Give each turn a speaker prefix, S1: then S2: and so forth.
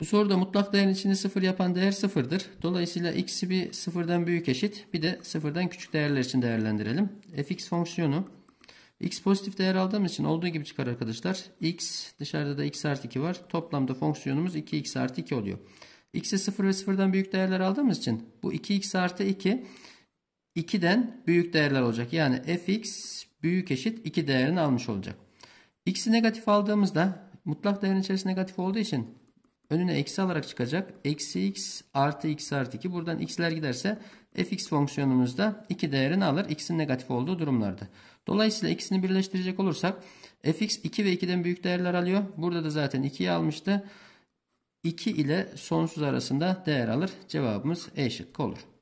S1: Bu soruda mutlak değerin içini sıfır yapan değer sıfırdır. Dolayısıyla x'i bir sıfırdan büyük eşit bir de sıfırdan küçük değerler için değerlendirelim. fx fonksiyonu x pozitif değer aldığımız için olduğu gibi çıkar arkadaşlar. x dışarıda da x artı 2 var. Toplamda fonksiyonumuz 2x artı 2 oluyor. x'i sıfır ve sıfırdan büyük değerler aldığımız için bu 2x artı 2 2'den büyük değerler olacak. Yani fx büyük eşit 2 değerini almış olacak. x'i negatif aldığımızda mutlak değerin içerisinde negatif olduğu için Önüne eksi alarak çıkacak. Eksi x artı x artı 2. Buradan x'ler giderse fx fonksiyonumuzda 2 değerini alır. x'in negatif olduğu durumlarda. Dolayısıyla ikisini birleştirecek olursak fx 2 ve 2'den büyük değerler alıyor. Burada da zaten 2'yi almıştı. 2 ile sonsuz arasında değer alır. Cevabımız E şıkkı olur.